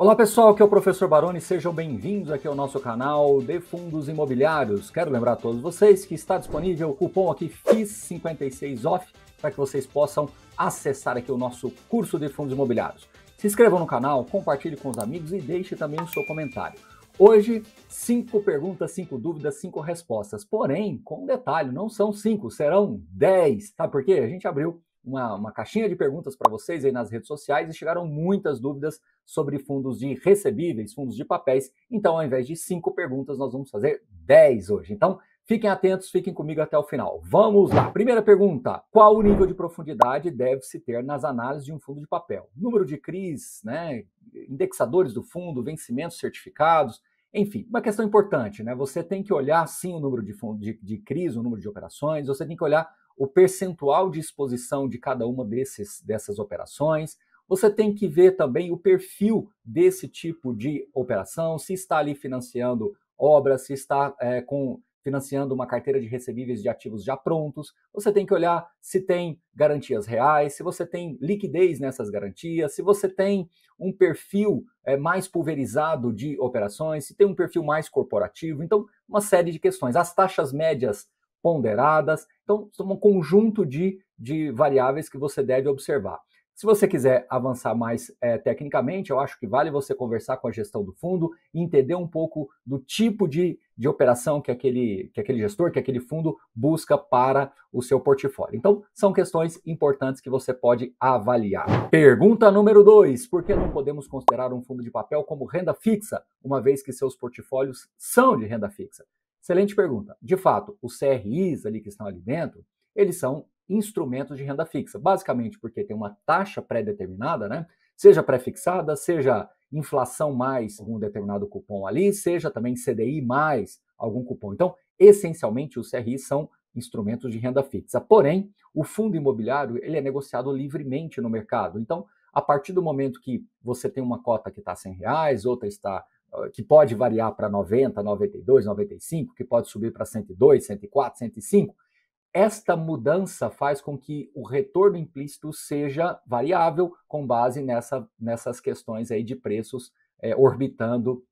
Olá pessoal, aqui é o professor Baroni, sejam bem-vindos aqui ao nosso canal de Fundos Imobiliários. Quero lembrar a todos vocês que está disponível o cupom aqui FIS56OFF para que vocês possam acessar aqui o nosso curso de fundos imobiliários. Se inscrevam no canal, compartilhe com os amigos e deixe também o seu comentário. Hoje, cinco perguntas, cinco dúvidas, cinco respostas. Porém, com um detalhe, não são cinco, serão dez. Sabe por quê? A gente abriu uma, uma caixinha de perguntas para vocês aí nas redes sociais e chegaram muitas dúvidas sobre fundos de recebíveis, fundos de papéis. Então, ao invés de cinco perguntas, nós vamos fazer dez hoje. Então, fiquem atentos, fiquem comigo até o final. Vamos lá. Primeira pergunta: qual o nível de profundidade deve-se ter nas análises de um fundo de papel? Número de CRIs, né? Indexadores do fundo, vencimentos certificados. Enfim, uma questão importante, né? Você tem que olhar sim o número de, fundo, de, de CRIs, o número de operações, você tem que olhar o percentual de exposição de cada uma desses, dessas operações. Você tem que ver também o perfil desse tipo de operação, se está ali financiando obras, se está é, com, financiando uma carteira de recebíveis de ativos já prontos. Você tem que olhar se tem garantias reais, se você tem liquidez nessas garantias, se você tem um perfil é, mais pulverizado de operações, se tem um perfil mais corporativo. Então, uma série de questões. As taxas médias ponderadas. Então, são um conjunto de, de variáveis que você deve observar. Se você quiser avançar mais é, tecnicamente, eu acho que vale você conversar com a gestão do fundo e entender um pouco do tipo de, de operação que aquele, que aquele gestor, que aquele fundo busca para o seu portfólio. Então, são questões importantes que você pode avaliar. Pergunta número 2: Por que não podemos considerar um fundo de papel como renda fixa, uma vez que seus portfólios são de renda fixa? Excelente pergunta. De fato, os CRIs ali que estão ali dentro, eles são instrumentos de renda fixa, basicamente porque tem uma taxa pré-determinada, né? Seja pré-fixada, seja inflação mais algum determinado cupom ali, seja também CDI mais algum cupom. Então, essencialmente, os CRIs são instrumentos de renda fixa. Porém, o fundo imobiliário ele é negociado livremente no mercado. Então, a partir do momento que você tem uma cota que está cem reais, outra está que pode variar para 90, 92, 95, que pode subir para 102, 104, 105. Esta mudança faz com que o retorno implícito seja variável com base nessa, nessas questões aí de preços é, orbitando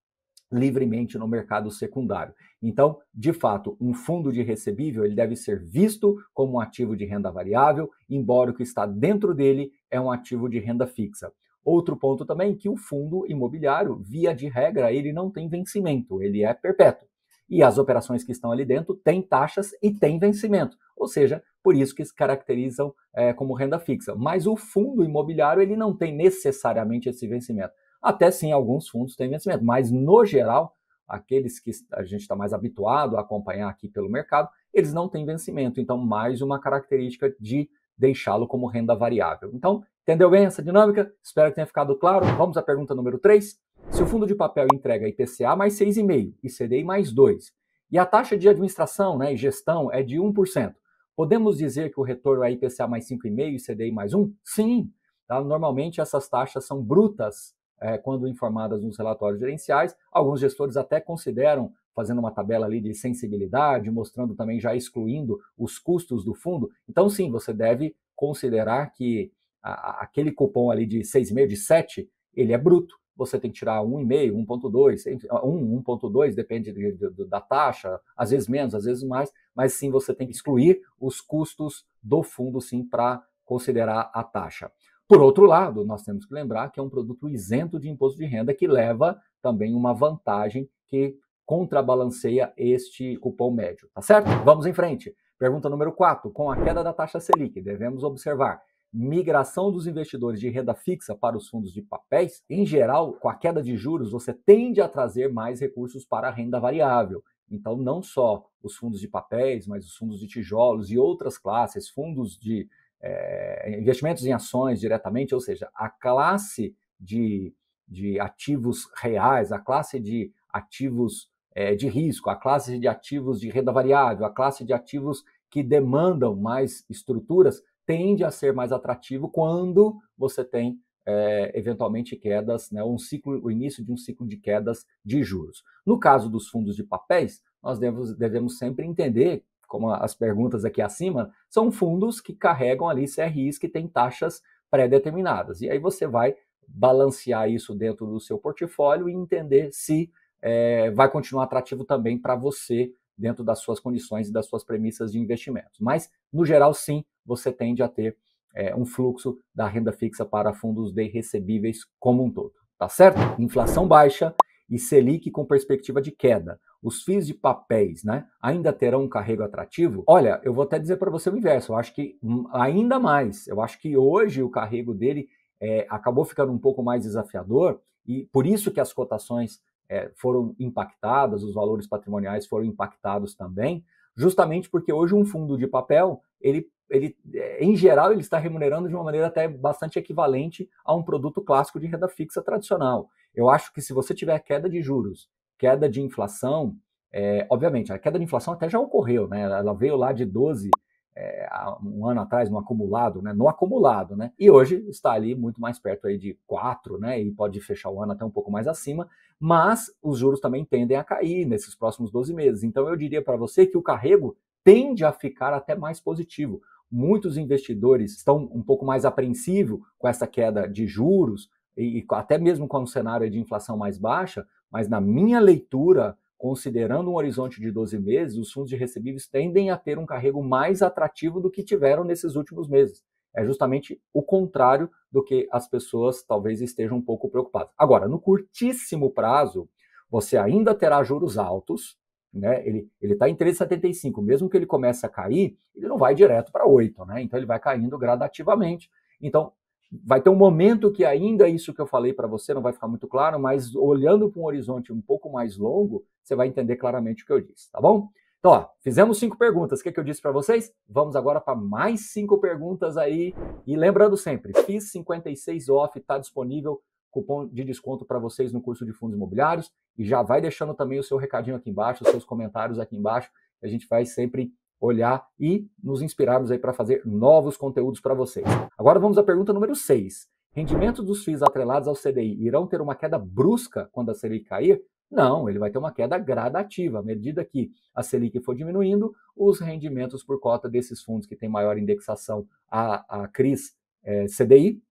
livremente no mercado secundário. Então, de fato, um fundo de recebível ele deve ser visto como um ativo de renda variável, embora o que está dentro dele é um ativo de renda fixa. Outro ponto também é que o fundo imobiliário, via de regra, ele não tem vencimento, ele é perpétuo. E as operações que estão ali dentro têm taxas e têm vencimento, ou seja, por isso que se caracterizam é, como renda fixa. Mas o fundo imobiliário ele não tem necessariamente esse vencimento. Até sim, alguns fundos têm vencimento, mas no geral, aqueles que a gente está mais habituado a acompanhar aqui pelo mercado, eles não têm vencimento. Então, mais uma característica de deixá-lo como renda variável. Então, entendeu bem essa dinâmica? Espero que tenha ficado claro. Vamos à pergunta número 3. Se o fundo de papel entrega IPCA mais 6,5% e CDI mais 2%, e a taxa de administração né, e gestão é de 1%, podemos dizer que o retorno é IPCA mais 5,5% e CDI mais 1%? Sim! Tá? Normalmente essas taxas são brutas é, quando informadas nos relatórios gerenciais. Alguns gestores até consideram fazendo uma tabela ali de sensibilidade, mostrando também já excluindo os custos do fundo. Então, sim, você deve considerar que a, aquele cupom ali de 6,5, de 7, ele é bruto. Você tem que tirar 1,5, 1,2, 1, 1,2, depende de, de, da taxa, às vezes menos, às vezes mais, mas sim você tem que excluir os custos do fundo, sim, para considerar a taxa. Por outro lado, nós temos que lembrar que é um produto isento de imposto de renda que leva também uma vantagem que contrabalanceia este cupom médio, tá certo? Vamos em frente. Pergunta número 4. Com a queda da taxa Selic, devemos observar migração dos investidores de renda fixa para os fundos de papéis, em geral, com a queda de juros, você tende a trazer mais recursos para a renda variável. Então, não só os fundos de papéis, mas os fundos de tijolos e outras classes, fundos de é, investimentos em ações diretamente, ou seja, a classe de, de ativos reais, a classe de ativos é, de risco, a classe de ativos de renda variável, a classe de ativos que demandam mais estruturas, tende a ser mais atrativo quando você tem é, eventualmente quedas, né, um ciclo, o início de um ciclo de quedas de juros. No caso dos fundos de papéis, nós devemos, devemos sempre entender como as perguntas aqui acima, são fundos que carregam ali CRIs que têm taxas pré-determinadas. E aí você vai balancear isso dentro do seu portfólio e entender se é, vai continuar atrativo também para você dentro das suas condições e das suas premissas de investimentos. Mas, no geral, sim, você tende a ter é, um fluxo da renda fixa para fundos de recebíveis como um todo. Tá certo? Inflação baixa e Selic com perspectiva de queda os FIIs de papéis né, ainda terão um carrego atrativo? Olha, eu vou até dizer para você o inverso, eu acho que ainda mais. Eu acho que hoje o carrego dele é, acabou ficando um pouco mais desafiador e por isso que as cotações é, foram impactadas, os valores patrimoniais foram impactados também, justamente porque hoje um fundo de papel, ele, ele é, em geral, ele está remunerando de uma maneira até bastante equivalente a um produto clássico de renda fixa tradicional. Eu acho que se você tiver queda de juros queda de inflação, é, obviamente, a queda de inflação até já ocorreu, né? Ela veio lá de 12 é, um ano atrás no acumulado, né? No acumulado, né? E hoje está ali muito mais perto aí de 4, né? E pode fechar o ano até um pouco mais acima, mas os juros também tendem a cair nesses próximos 12 meses. Então eu diria para você que o carrego tende a ficar até mais positivo. Muitos investidores estão um pouco mais apreensivos com essa queda de juros e, e até mesmo com um cenário de inflação mais baixa, mas na minha leitura, considerando um horizonte de 12 meses, os fundos de recebíveis tendem a ter um carrego mais atrativo do que tiveram nesses últimos meses. É justamente o contrário do que as pessoas talvez estejam um pouco preocupadas. Agora, no curtíssimo prazo, você ainda terá juros altos, né? Ele está em 3,75, mesmo que ele comece a cair, ele não vai direto para 8, né? Então ele vai caindo gradativamente. Então, Vai ter um momento que ainda isso que eu falei para você não vai ficar muito claro, mas olhando para um horizonte um pouco mais longo, você vai entender claramente o que eu disse, tá bom? Então, ó, fizemos cinco perguntas. O que, é que eu disse para vocês? Vamos agora para mais cinco perguntas aí. E lembrando sempre, FIS 56 off está disponível cupom de desconto para vocês no curso de fundos imobiliários. E já vai deixando também o seu recadinho aqui embaixo, os seus comentários aqui embaixo. A gente vai sempre olhar e nos inspirarmos aí para fazer novos conteúdos para vocês. Agora vamos à pergunta número 6. Rendimentos dos FIIs atrelados ao CDI irão ter uma queda brusca quando a Selic cair? Não, ele vai ter uma queda gradativa. À medida que a Selic for diminuindo, os rendimentos por cota desses fundos que têm maior indexação à, à CRIS é, eh, CDI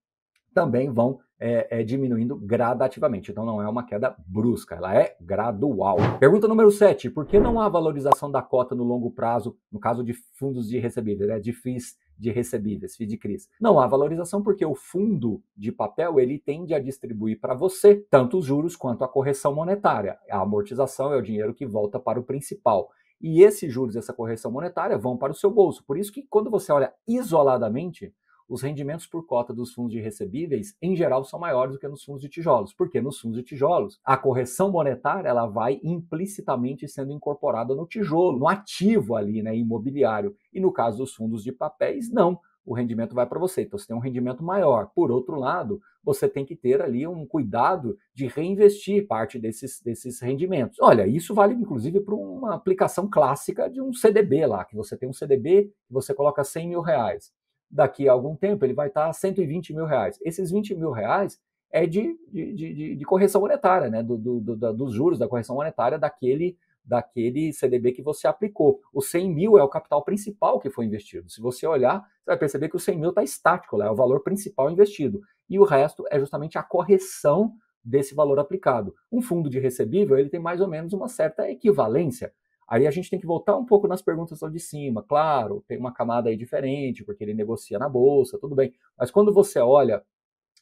também vão é, é, diminuindo gradativamente. Então não é uma queda brusca, ela é gradual. Pergunta número 7. Por que não há valorização da cota no longo prazo, no caso de fundos de recebíveis, né, de FIIs de recebíveis, FII de CRIs? Não há valorização porque o fundo de papel ele tende a distribuir para você tanto os juros quanto a correção monetária. A amortização é o dinheiro que volta para o principal e esses juros, essa correção monetária, vão para o seu bolso. Por isso que quando você olha isoladamente, os rendimentos por cota dos fundos de recebíveis, em geral, são maiores do que nos fundos de tijolos, porque nos fundos de tijolos, a correção monetária ela vai implicitamente sendo incorporada no tijolo, no ativo ali, né, imobiliário. E no caso dos fundos de papéis, não o rendimento vai para você. Então, você tem um rendimento maior. Por outro lado, você tem que ter ali um cuidado de reinvestir parte desses, desses rendimentos. Olha, isso vale inclusive para uma aplicação clássica de um CDB lá, que você tem um CDB, você coloca 100 mil reais daqui a algum tempo ele vai estar a 120 mil reais. Esses 20 mil reais é de, de, de, de correção monetária, né? Do, do, do, dos juros, da correção monetária daquele, daquele CDB que você aplicou. O 100 mil é o capital principal que foi investido. Se você olhar, você vai perceber que o 100 mil está estático, é o valor principal investido. E o resto é justamente a correção desse valor aplicado. Um fundo de recebível ele tem mais ou menos uma certa equivalência. Aí a gente tem que voltar um pouco nas perguntas lá de cima. Claro, tem uma camada aí diferente, porque ele negocia na bolsa, tudo bem. Mas quando você olha,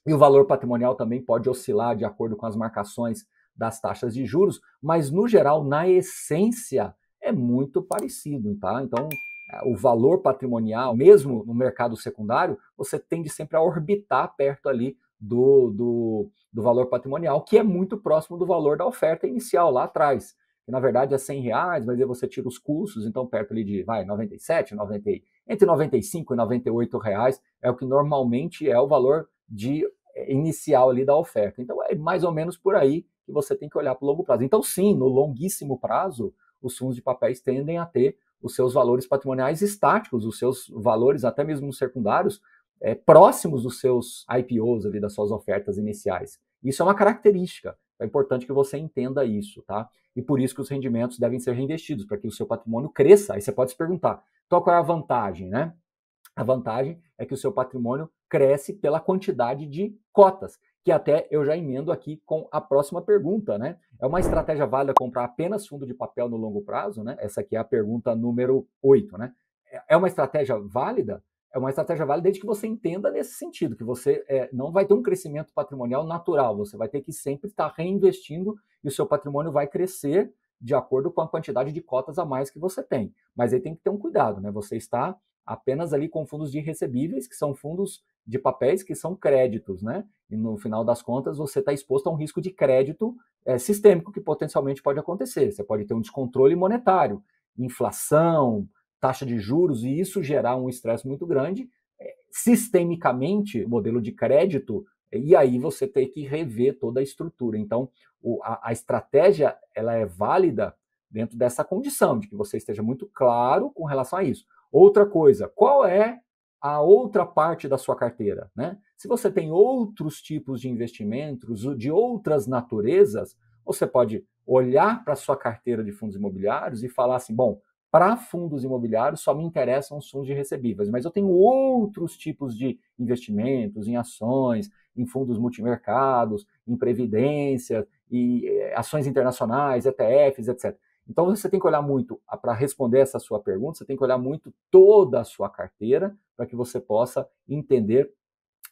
e o valor patrimonial também pode oscilar de acordo com as marcações das taxas de juros, mas no geral, na essência, é muito parecido, tá? Então, eh, o valor patrimonial, mesmo no mercado secundário, você tende sempre a orbitar perto ali do, do, do valor patrimonial, que é muito próximo do valor da oferta inicial lá atrás que na verdade é 100 reais, mas aí você tira os custos, então perto ali de, vai, 97, 90, entre 95 e 98 reais é o que normalmente é o valor de eh, inicial ali da oferta. Então é mais ou menos por aí que você tem que olhar para o longo prazo. Então sim, no longuíssimo prazo, os fundos de papéis tendem a ter os seus valores patrimoniais estáticos, os seus valores até mesmo secundários, é, próximos dos seus IPOs ali, das suas ofertas iniciais. Isso é uma característica. É importante que você entenda isso, tá? E por isso que os rendimentos devem ser reinvestidos, para que o seu patrimônio cresça. Aí você pode se perguntar, então qual é a vantagem, né? A vantagem é que o seu patrimônio cresce pela quantidade de cotas, que até eu já emendo aqui com a próxima pergunta, né? É uma estratégia válida comprar apenas fundo de papel no longo prazo, né? Essa aqui é a pergunta número 8, né? É uma estratégia válida? é uma estratégia válida desde que você entenda nesse sentido, que você é, não vai ter um crescimento patrimonial natural, você vai ter que sempre estar reinvestindo e o seu patrimônio vai crescer de acordo com a quantidade de cotas a mais que você tem. Mas aí tem que ter um cuidado, né? Você está apenas ali com fundos de recebíveis, que são fundos de papéis que são créditos, né? E no final das contas, você está exposto a um risco de crédito é, sistêmico que potencialmente pode acontecer. Você pode ter um descontrole monetário, inflação, taxa de juros e isso gerar um estresse muito grande, eh, sistemicamente, modelo de crédito, e aí você tem que rever toda a estrutura. Então, o, a, a, estratégia ela é válida dentro dessa condição, de que você esteja muito claro com relação a isso. Outra coisa, qual é a outra parte da sua carteira? Né? Se você tem outros tipos de investimentos, de outras naturezas, você pode olhar para a sua carteira de fundos imobiliários e falar assim: bom, para fundos imobiliários, só me interessam os fundos de recebíveis, mas eu tenho outros tipos de investimentos em ações, em fundos multimercados, em previdência, e eh, ações internacionais, ETFs, etc. Então você tem que olhar muito, ah, para responder essa sua pergunta, você tem que olhar muito toda a sua carteira para que você possa entender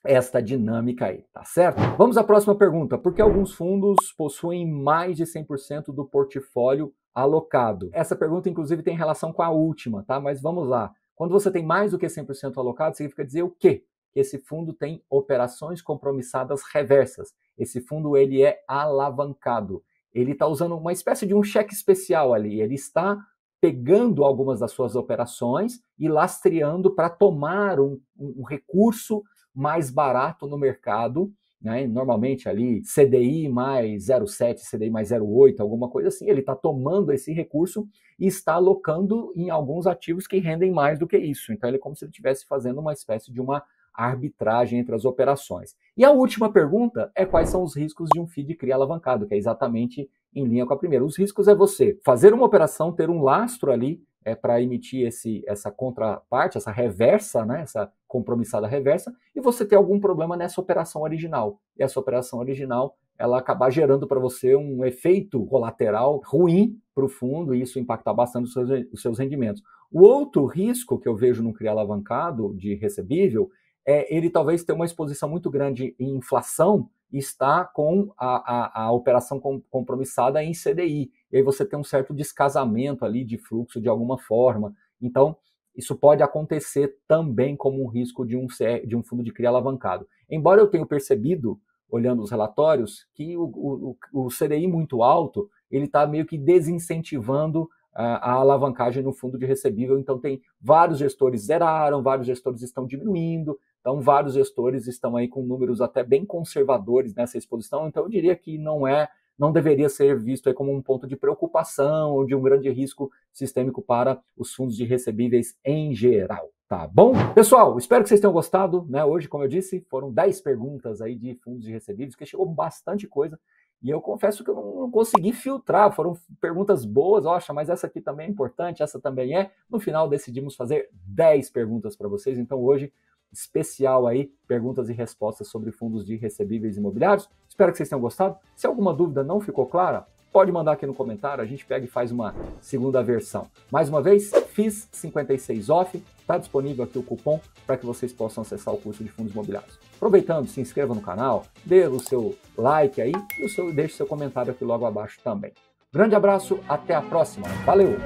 esta dinâmica aí, tá certo? Vamos à próxima pergunta. Por que alguns fundos possuem mais de 100% do portfólio alocado? Essa pergunta, inclusive, tem relação com a última, tá? Mas vamos lá. Quando você tem mais do que 100% alocado, significa dizer o quê? Que esse fundo tem operações compromissadas reversas. Esse fundo ele é alavancado. Ele está usando uma espécie de um cheque especial ali. Ele está pegando algumas das suas operações e lastreando para tomar um, um recurso mais barato no mercado né, normalmente ali CDI mais 0,7, CDI mais 0,8, alguma coisa assim, ele está tomando esse recurso e está alocando em alguns ativos que rendem mais do que isso. Então ele é como se ele estivesse fazendo uma espécie de uma arbitragem entre as operações. E a última pergunta é quais são os riscos de um FII CRI alavancado, que é exatamente em linha com a primeira. Os riscos é você fazer uma operação, ter um lastro ali é, para emitir esse, essa contraparte, essa reversa, né, essa compromissada reversa, e você ter algum problema nessa operação original. E essa operação original ela acabar gerando para você um efeito colateral ruim para o fundo e isso impactar bastante os seus, os seus rendimentos. O outro risco que eu vejo num CRI alavancado de recebível é ele talvez ter uma exposição muito grande em inflação e estar com a, a, a operação com, compromissada em CDI e aí você tem um certo descasamento ali de fluxo de alguma forma. Então, isso pode acontecer também como um risco de um, de um fundo de CRI alavancado. Embora eu tenha percebido, olhando os relatórios, que o, o, o CDI muito alto, ele está meio que desincentivando a alavancagem no fundo de recebível. Então, tem vários gestores zeraram, vários gestores estão diminuindo, então, vários gestores estão aí com números até bem conservadores nessa exposição. Então, eu diria que não é não deveria ser visto aí como um ponto de preocupação ou de um grande risco sistêmico para os fundos de recebíveis em geral. Tá bom? Pessoal, espero que vocês tenham gostado. Né? Hoje, como eu disse, foram 10 perguntas aí de fundos de recebíveis, que chegou bastante coisa. E eu confesso que eu não consegui filtrar, foram perguntas boas, oxa, mas essa aqui também é importante, essa também é. No final decidimos fazer 10 perguntas para vocês, então hoje especial aí, perguntas e respostas sobre fundos de recebíveis imobiliários. Espero que vocês tenham gostado. Se alguma dúvida não ficou clara, pode mandar aqui no comentário, a gente pega e faz uma segunda versão. Mais uma vez, fiz 56 off, está disponível aqui o cupom para que vocês possam acessar o curso de fundos imobiliários. Aproveitando, se inscreva no canal, dê o seu like aí e o seu, deixe seu comentário aqui logo abaixo também. Grande abraço, até a próxima. Valeu!